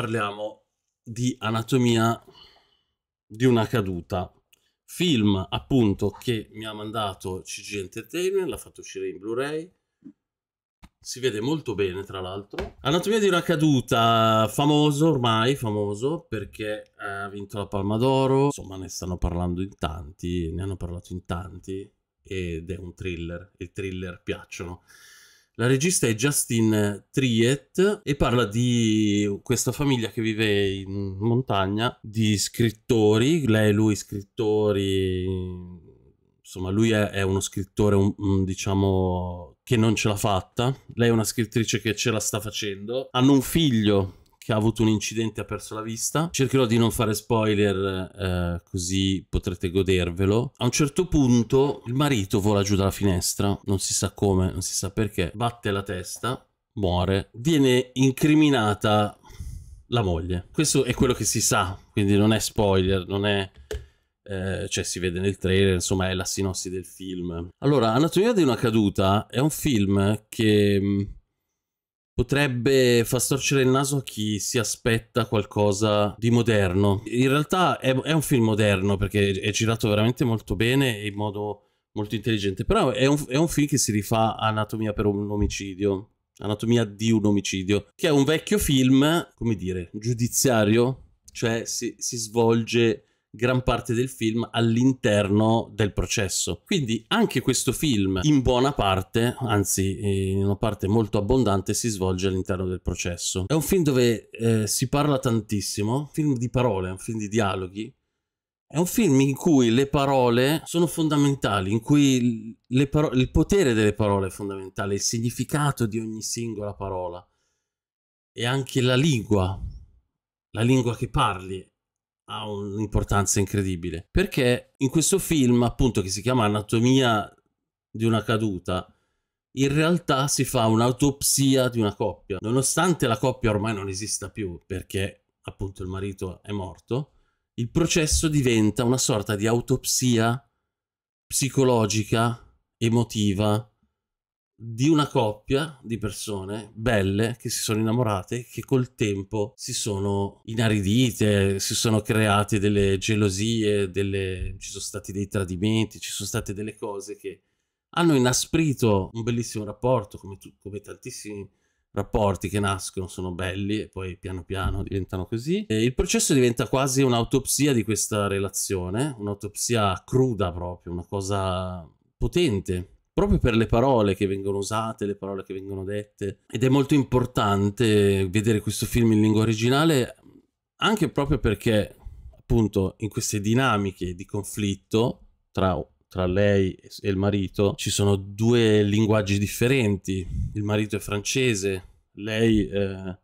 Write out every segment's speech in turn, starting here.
parliamo di anatomia di una caduta. Film appunto che mi ha mandato CG Entertainment, l'ha fatto uscire in Blu-ray. Si vede molto bene, tra l'altro. Anatomia di una caduta, famoso ormai, famoso perché ha vinto la Palma d'Oro. Insomma, ne stanno parlando in tanti, ne hanno parlato in tanti ed è un thriller. I thriller piacciono. La regista è Justin Triet e parla di questa famiglia che vive in montagna di scrittori, lei e lui scrittori, insomma lui è, è uno scrittore un, un, diciamo che non ce l'ha fatta, lei è una scrittrice che ce la sta facendo, hanno un figlio che ha avuto un incidente e ha perso la vista. Cercherò di non fare spoiler, eh, così potrete godervelo. A un certo punto il marito vola giù dalla finestra, non si sa come, non si sa perché, batte la testa, muore. Viene incriminata la moglie. Questo è quello che si sa, quindi non è spoiler, non è... Eh, cioè si vede nel trailer, insomma è la sinossi del film. Allora, Anatomia di una caduta è un film che mm, potrebbe far storcere il naso a chi si aspetta qualcosa di moderno. In realtà è, è un film moderno perché è girato veramente molto bene e in modo molto intelligente, però è un, è un film che si rifà Anatomia per un omicidio. Anatomia di un omicidio, che è un vecchio film, come dire, giudiziario, cioè si, si svolge gran parte del film all'interno del processo. Quindi anche questo film in buona parte, anzi in una parte molto abbondante, si svolge all'interno del processo. È un film dove eh, si parla tantissimo, un film di parole, un film di dialoghi. È un film in cui le parole sono fondamentali, in cui il potere delle parole è fondamentale, il significato di ogni singola parola e anche la lingua, la lingua che parli ha un'importanza incredibile perché in questo film appunto che si chiama Anatomia di una caduta in realtà si fa un'autopsia di una coppia nonostante la coppia ormai non esista più perché appunto il marito è morto il processo diventa una sorta di autopsia psicologica emotiva di una coppia di persone belle che si sono innamorate che col tempo si sono inaridite, si sono create delle gelosie, delle... ci sono stati dei tradimenti, ci sono state delle cose che hanno inasprito un bellissimo rapporto come, tu, come tantissimi rapporti che nascono sono belli e poi piano piano diventano così. E il processo diventa quasi un'autopsia di questa relazione, un'autopsia cruda proprio, una cosa potente proprio per le parole che vengono usate, le parole che vengono dette. Ed è molto importante vedere questo film in lingua originale, anche proprio perché, appunto, in queste dinamiche di conflitto tra, tra lei e il marito ci sono due linguaggi differenti. Il marito è francese, lei eh,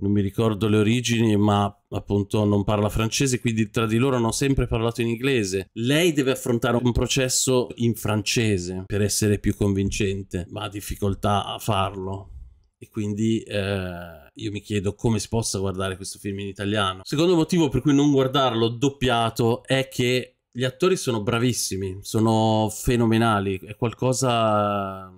non mi ricordo le origini, ma appunto non parla francese, quindi tra di loro hanno sempre parlato in inglese. Lei deve affrontare un processo in francese per essere più convincente, ma ha difficoltà a farlo. E quindi eh, io mi chiedo come si possa guardare questo film in italiano. Secondo motivo per cui non guardarlo doppiato è che gli attori sono bravissimi, sono fenomenali, è qualcosa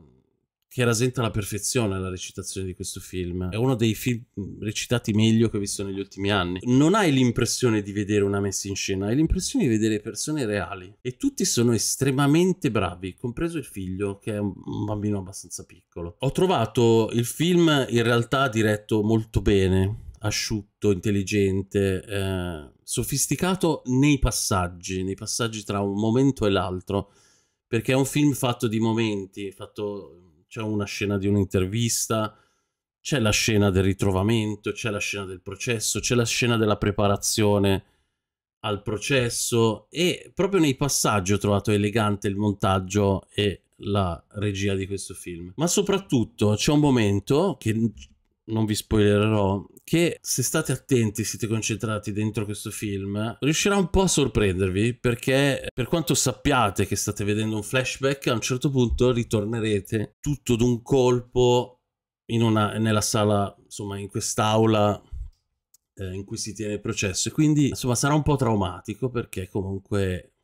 che rasenta alla perfezione la recitazione di questo film. È uno dei film mm, recitati meglio che ho visto negli ultimi anni. Non hai l'impressione di vedere una messa in scena, hai l'impressione di vedere persone reali. E tutti sono estremamente bravi, compreso il figlio, che è un bambino abbastanza piccolo. Ho trovato il film in realtà diretto molto bene, asciutto, intelligente, eh, sofisticato nei passaggi, nei passaggi tra un momento e l'altro. Perché è un film fatto di momenti, fatto c'è una scena di un'intervista, c'è la scena del ritrovamento, c'è la scena del processo, c'è la scena della preparazione al processo e proprio nei passaggi ho trovato elegante il montaggio e la regia di questo film. Ma soprattutto c'è un momento che non vi spoilerò, che se state attenti, siete concentrati dentro questo film, riuscirà un po' a sorprendervi perché per quanto sappiate che state vedendo un flashback, a un certo punto ritornerete tutto d'un colpo una, nella sala, insomma in quest'aula eh, in cui si tiene il processo e quindi insomma sarà un po' traumatico perché comunque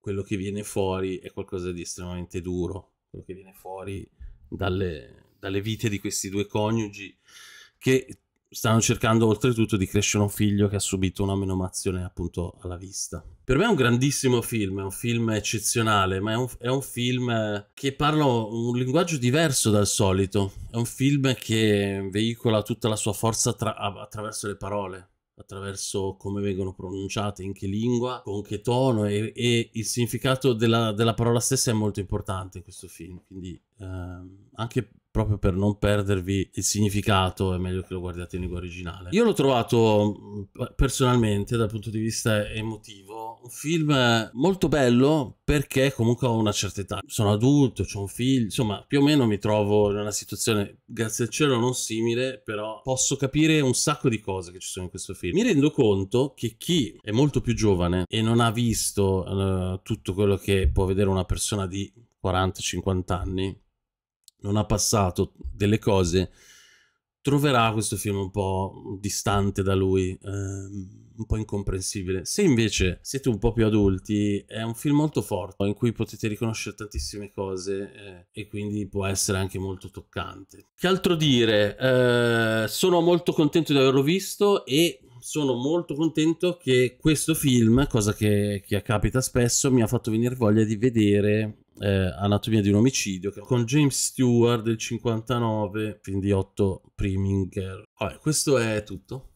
quello che viene fuori è qualcosa di estremamente duro, quello che viene fuori dalle dalle vite di questi due coniugi che stanno cercando oltretutto di crescere un figlio che ha subito una menomazione appunto alla vista. Per me è un grandissimo film, è un film eccezionale, ma è un, è un film che parla un linguaggio diverso dal solito, è un film che veicola tutta la sua forza tra, attraverso le parole attraverso come vengono pronunciate, in che lingua, con che tono e, e il significato della, della, parola stessa è molto importante in questo film, quindi ehm, anche proprio per non perdervi il significato, è meglio che lo guardiate in lingua originale. Io l'ho trovato personalmente, dal punto di vista emotivo, un film molto bello perché comunque ho una certa età. Sono adulto, ho un figlio, insomma, più o meno mi trovo in una situazione, grazie al cielo, non simile, però posso capire un sacco di cose che ci sono in questo film. Mi rendo conto che chi è molto più giovane e non ha visto uh, tutto quello che può vedere una persona di 40-50 anni non ha passato delle cose, troverà questo film un po' distante da lui, ehm, un po' incomprensibile. Se invece siete un po' più adulti, è un film molto forte in cui potete riconoscere tantissime cose eh, e quindi può essere anche molto toccante. Che altro dire? Eh, sono molto contento di averlo visto e sono molto contento che questo film, cosa che, che capita spesso, mi ha fatto venire voglia di vedere eh, Anatomia di un omicidio con James Stewart del 59, quindi 8 Otto Vabbè, questo è tutto.